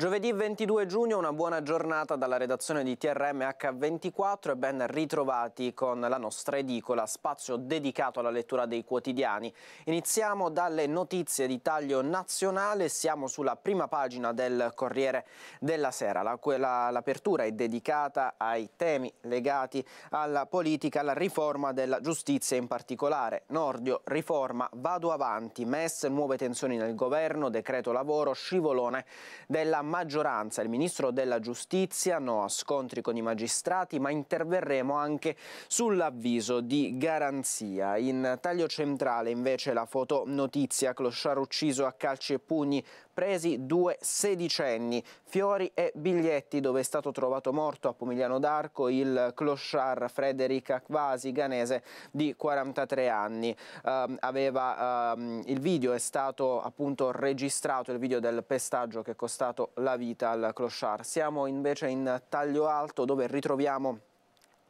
Giovedì 22 giugno, una buona giornata dalla redazione di TRM h 24 e ben ritrovati con la nostra edicola, spazio dedicato alla lettura dei quotidiani. Iniziamo dalle notizie di taglio nazionale, siamo sulla prima pagina del Corriere della Sera. l'apertura è dedicata ai temi legati alla politica, alla riforma della giustizia in particolare. Nordio, riforma, vado avanti, MES, nuove tensioni nel governo, decreto lavoro, scivolone della maggioranza, il ministro della giustizia, no a scontri con i magistrati, ma interverremo anche sull'avviso di garanzia. In taglio centrale invece la fotonotizia, Clochard ucciso a calci e pugni presi due sedicenni, fiori e biglietti dove è stato trovato morto a Pomigliano d'Arco il clochard Frederic Acquasi, ganese di 43 anni. Um, aveva, um, il video è stato appunto registrato, il video del pestaggio che è costato la vita al clochard. Siamo invece in taglio alto dove ritroviamo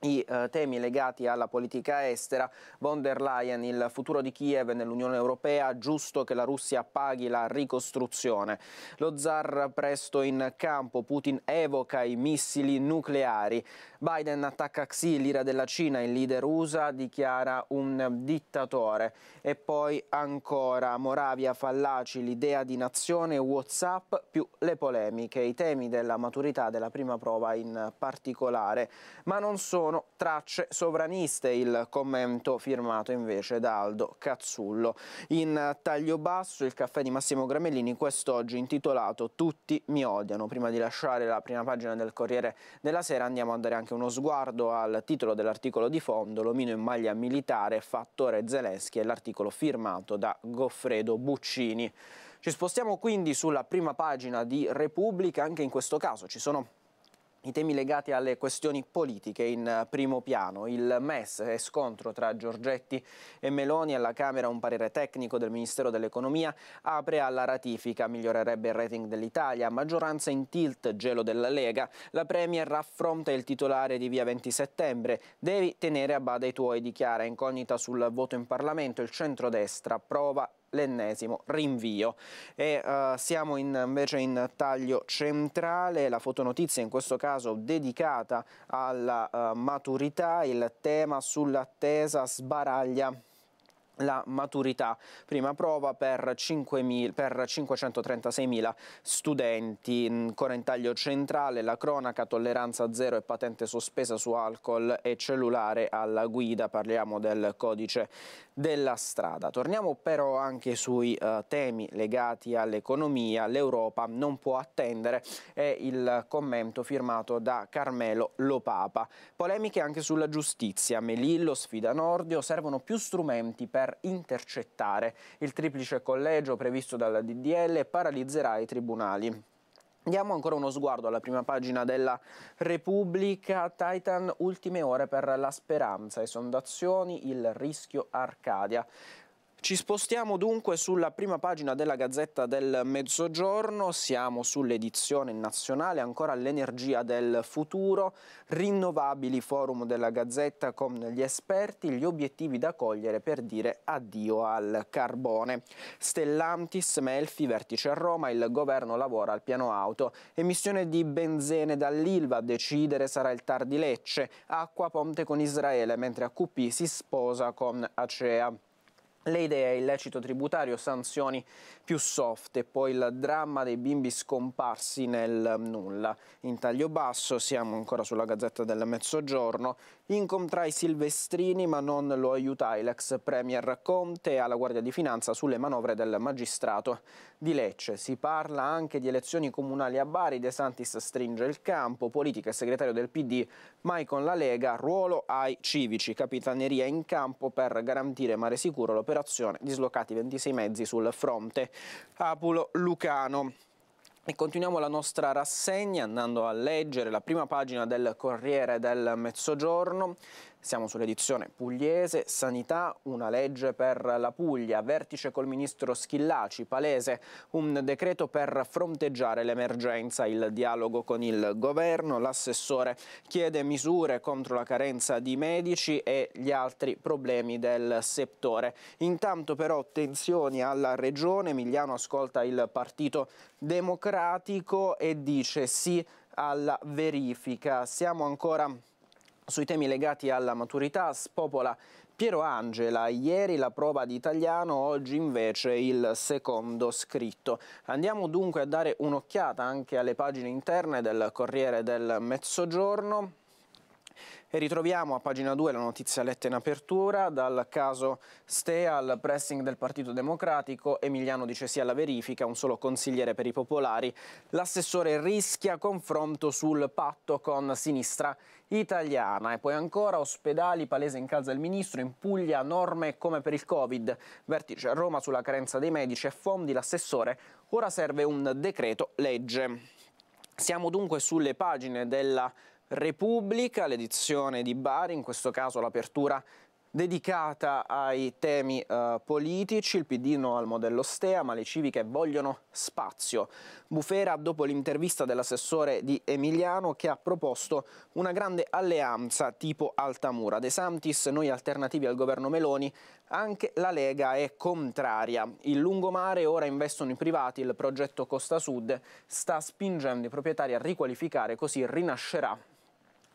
i eh, temi legati alla politica estera, von der Leyen, il futuro di Kiev nell'Unione Europea, giusto che la Russia paghi la ricostruzione. Lo zar presto in campo, Putin evoca i missili nucleari. Biden attacca Xi, l'ira della Cina, il leader USA dichiara un dittatore. E poi ancora Moravia Fallaci, l'idea di nazione, Whatsapp più le polemiche, i temi della maturità della prima prova in particolare. Ma non sono tracce sovraniste il commento firmato invece da Aldo Cazzullo. In taglio basso il caffè di Massimo Gramellini quest'oggi intitolato Tutti mi odiano. Prima di lasciare la prima pagina del Corriere della Sera andiamo a dare anche anche uno sguardo al titolo dell'articolo di fondo, l'omino in maglia militare, fattore Zelensky, è l'articolo firmato da Goffredo Buccini. Ci spostiamo quindi sulla prima pagina di Repubblica, anche in questo caso ci sono i temi legati alle questioni politiche in eh, primo piano, il MES e scontro tra Giorgetti e Meloni alla Camera, un parere tecnico del Ministero dell'Economia apre alla ratifica, migliorerebbe il rating dell'Italia, maggioranza in tilt, gelo della Lega, la Premier raffronta il titolare di via 20 settembre, devi tenere a bada i tuoi, dichiara incognita sul voto in Parlamento, il centrodestra prova l'ennesimo rinvio. E, uh, siamo in, invece in taglio centrale, la fotonotizia in questo caso dedicata alla uh, maturità, il tema sull'attesa sbaraglia la maturità, prima prova per, 5.000, per 536.000 studenti, mm, in intaglio centrale, la cronaca, tolleranza zero e patente sospesa su alcol e cellulare alla guida, parliamo del codice della strada. Torniamo però anche sui eh, temi legati all'economia, l'Europa non può attendere, è il commento firmato da Carmelo Lopapa. Polemiche anche sulla giustizia, Melillo, Sfida Nordio, servono più strumenti per per intercettare. Il triplice collegio previsto dalla DDL paralizzerà i tribunali. Diamo ancora uno sguardo alla prima pagina della Repubblica. Titan, ultime ore per la speranza, e sondazioni, il rischio Arcadia. Ci spostiamo dunque sulla prima pagina della Gazzetta del Mezzogiorno, siamo sull'edizione nazionale, ancora l'energia del futuro, rinnovabili forum della Gazzetta con gli esperti, gli obiettivi da cogliere per dire addio al carbone. Stellantis, Melfi, vertice a Roma, il governo lavora al piano auto, emissione di benzene dall'Ilva, a decidere sarà il Tardi Lecce, acqua ponte con Israele, mentre AQP si sposa con Acea. Le idee, illecito tributario, sanzioni più soft e poi il dramma dei bimbi scomparsi nel nulla. In taglio basso, siamo ancora sulla Gazzetta del Mezzogiorno, incontrai Silvestrini ma non lo aiutai, l'ex Premier Conte alla Guardia di Finanza sulle manovre del magistrato di Lecce. Si parla anche di elezioni comunali a Bari, De Santis stringe il campo, politica e segretario del PD, mai con la Lega, ruolo ai civici, capitaneria in campo per garantire mare sicuro l'operazione operazione, dislocati 26 mezzi sul fronte Apulo-Lucano. E continuiamo la nostra rassegna andando a leggere la prima pagina del Corriere del Mezzogiorno siamo sull'edizione pugliese, sanità, una legge per la Puglia, vertice col ministro Schillaci, palese, un decreto per fronteggiare l'emergenza, il dialogo con il governo, l'assessore chiede misure contro la carenza di medici e gli altri problemi del settore. Intanto però tensioni alla regione, Emiliano ascolta il Partito Democratico e dice sì alla verifica. Siamo ancora sui temi legati alla maturità spopola Piero Angela, ieri la prova di italiano, oggi invece il secondo scritto. Andiamo dunque a dare un'occhiata anche alle pagine interne del Corriere del Mezzogiorno. E ritroviamo a pagina 2 la notizia letta in apertura dal caso Stea al pressing del Partito Democratico, Emiliano dice sì alla verifica, un solo consigliere per i popolari, l'assessore rischia confronto sul patto con sinistra italiana e poi ancora ospedali, palese in casa il ministro, in Puglia norme come per il Covid, vertice a Roma sulla carenza dei medici e fondi, l'assessore ora serve un decreto legge. Siamo dunque sulle pagine della Repubblica, l'edizione di Bari, in questo caso l'apertura dedicata ai temi eh, politici, il PD no al modello Stea, ma le civiche vogliono spazio. Bufera dopo l'intervista dell'assessore di Emiliano che ha proposto una grande alleanza tipo Altamura. De Santis, noi alternativi al governo Meloni, anche la Lega è contraria. Il lungomare ora investono i privati, il progetto Costa Sud sta spingendo i proprietari a riqualificare, così rinascerà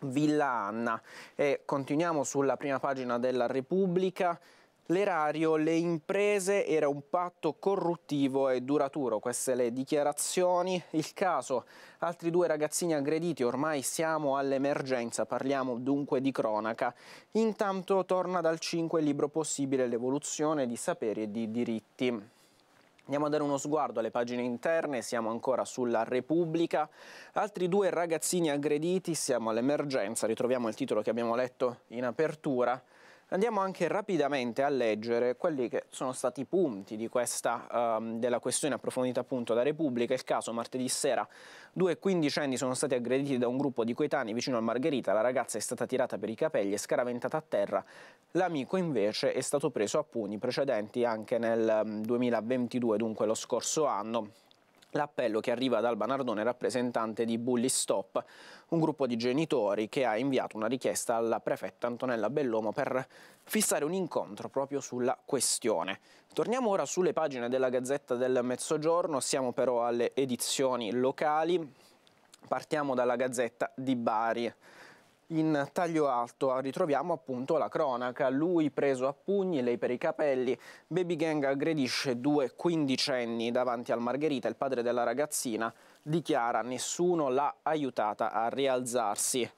Villa Anna. E continuiamo sulla prima pagina della Repubblica. L'erario, le imprese era un patto corruttivo e duraturo, queste le dichiarazioni. Il caso, altri due ragazzini aggrediti, ormai siamo all'emergenza, parliamo dunque di cronaca. Intanto torna dal 5 il libro possibile L'evoluzione di saperi e di diritti. Andiamo a dare uno sguardo alle pagine interne, siamo ancora sulla Repubblica. Altri due ragazzini aggrediti, siamo all'emergenza, ritroviamo il titolo che abbiamo letto in apertura. Andiamo anche rapidamente a leggere quelli che sono stati i punti di questa, um, della questione approfondita appunto da Repubblica. Il caso martedì sera, due quindicenni sono stati aggrediti da un gruppo di coetanei vicino a Margherita, la ragazza è stata tirata per i capelli e scaraventata a terra, l'amico invece è stato preso a pugni precedenti anche nel 2022, ehm, dunque lo scorso anno. L'appello che arriva da Alba Nardone, rappresentante di Bully Stop, un gruppo di genitori che ha inviato una richiesta alla prefetta Antonella Bellomo per fissare un incontro proprio sulla questione. Torniamo ora sulle pagine della Gazzetta del Mezzogiorno, siamo però alle edizioni locali. Partiamo dalla Gazzetta di Bari in taglio alto. Ritroviamo appunto la cronaca, lui preso a pugni, lei per i capelli. Baby Gang aggredisce due quindicenni davanti al Margherita, il padre della ragazzina dichiara nessuno l'ha aiutata a rialzarsi.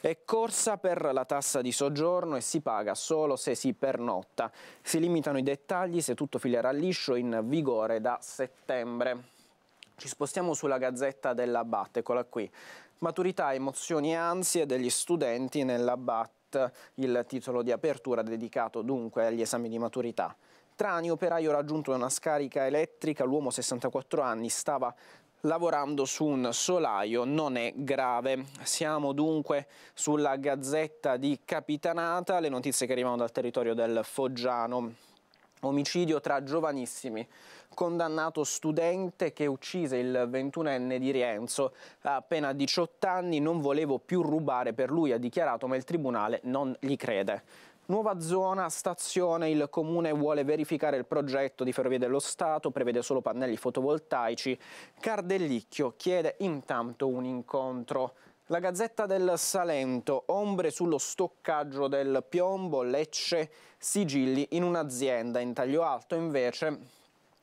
È corsa per la tassa di soggiorno e si paga solo se si pernotta. Si limitano i dettagli se tutto filerà liscio in vigore da settembre. Ci spostiamo sulla Gazzetta della Bat, eccola qui. Maturità, emozioni e ansie degli studenti nella BAT, il titolo di apertura dedicato dunque agli esami di maturità. Trani, operaio raggiunto da una scarica elettrica, l'uomo 64 anni stava lavorando su un solaio non è grave. Siamo dunque sulla Gazzetta di Capitanata, le notizie che arrivano dal territorio del Foggiano. Omicidio tra giovanissimi. Condannato studente che uccise il 21enne di Rienzo. ha appena 18 anni non volevo più rubare per lui, ha dichiarato, ma il tribunale non gli crede. Nuova zona, stazione, il comune vuole verificare il progetto di Ferrovie dello Stato, prevede solo pannelli fotovoltaici. Cardellicchio chiede intanto un incontro. La Gazzetta del Salento, ombre sullo stoccaggio del piombo, Lecce, sigilli in un'azienda. In taglio alto invece,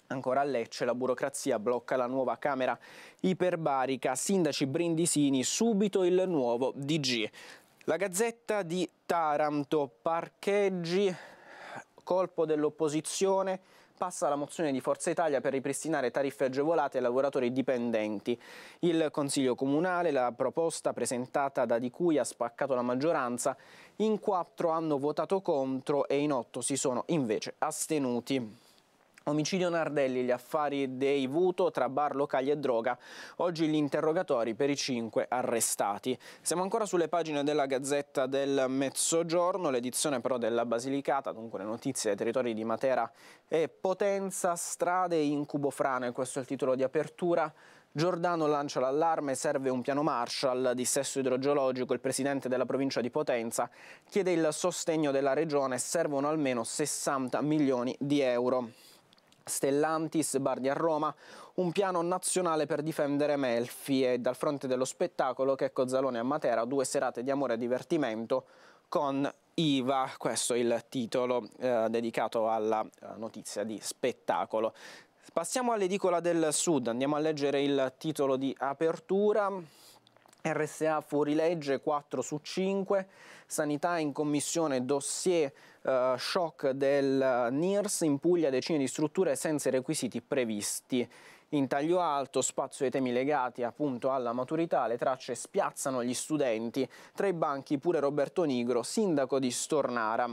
ancora a Lecce, la burocrazia blocca la nuova camera iperbarica. Sindaci Brindisini, subito il nuovo DG. La Gazzetta di Taranto, parcheggi, colpo dell'opposizione, passa la mozione di Forza Italia per ripristinare tariffe agevolate ai lavoratori dipendenti. Il Consiglio Comunale, la proposta presentata da Di Cui ha spaccato la maggioranza, in quattro hanno votato contro e in otto si sono invece astenuti. Omicidio Nardelli, gli affari dei Vuto tra bar locali e droga. Oggi gli interrogatori per i cinque arrestati. Siamo ancora sulle pagine della Gazzetta del Mezzogiorno, l'edizione però della Basilicata, dunque le notizie dei territori di Matera e Potenza, strade e incubo frane, questo è il titolo di apertura. Giordano lancia l'allarme, serve un piano Marshall, di sesso idrogeologico, il presidente della provincia di Potenza chiede il sostegno della regione, servono almeno 60 milioni di euro. Stellantis, Bardi a Roma, un piano nazionale per difendere Melfi e dal fronte dello spettacolo Checco Zalone a Matera, due serate di amore e divertimento con IVA, questo è il titolo eh, dedicato alla eh, notizia di spettacolo. Passiamo all'edicola del Sud, andiamo a leggere il titolo di apertura. RSA fuori legge 4 su 5, sanità in commissione dossier eh, shock del NIRS, in Puglia decine di strutture senza i requisiti previsti. In taglio alto, spazio ai temi legati appunto alla maturità, le tracce spiazzano gli studenti, tra i banchi pure Roberto Nigro, sindaco di Stornara.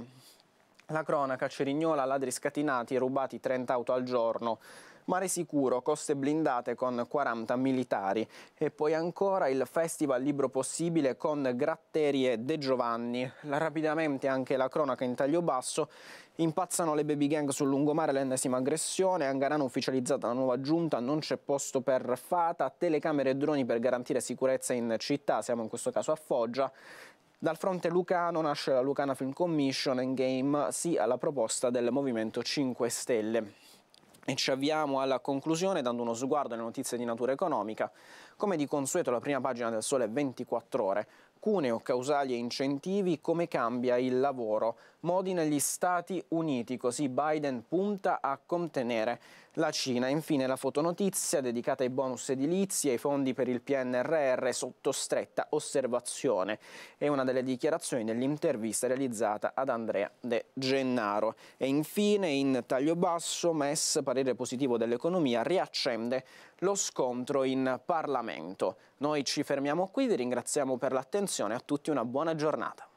La cronaca, Cerignola, ladri scatinati, rubati 30 auto al giorno. Mare sicuro, coste blindate con 40 militari e poi ancora il Festival Libro Possibile con Gratterie De Giovanni. Rapidamente anche la cronaca in taglio basso Impazzano le baby gang sul lungomare, l'ennesima aggressione, Angarano ufficializzata la nuova giunta, non c'è posto per Fata, telecamere e droni per garantire sicurezza in città, siamo in questo caso a Foggia. Dal fronte lucano nasce la Lucana Film Commission, in game sì alla proposta del Movimento 5 Stelle. E ci avviamo alla conclusione dando uno sguardo alle notizie di natura economica. Come di consueto la prima pagina del Sole 24 ore, cuneo, causali e incentivi, come cambia il lavoro modi negli Stati Uniti, così Biden punta a contenere la Cina. Infine la fotonotizia dedicata ai bonus edilizi e ai fondi per il PNRR sotto stretta osservazione. È una delle dichiarazioni dell'intervista realizzata ad Andrea De Gennaro. E infine in taglio basso MES parere positivo dell'economia riaccende lo scontro in Parlamento. Noi ci fermiamo qui, vi ringraziamo per l'attenzione, a tutti una buona giornata.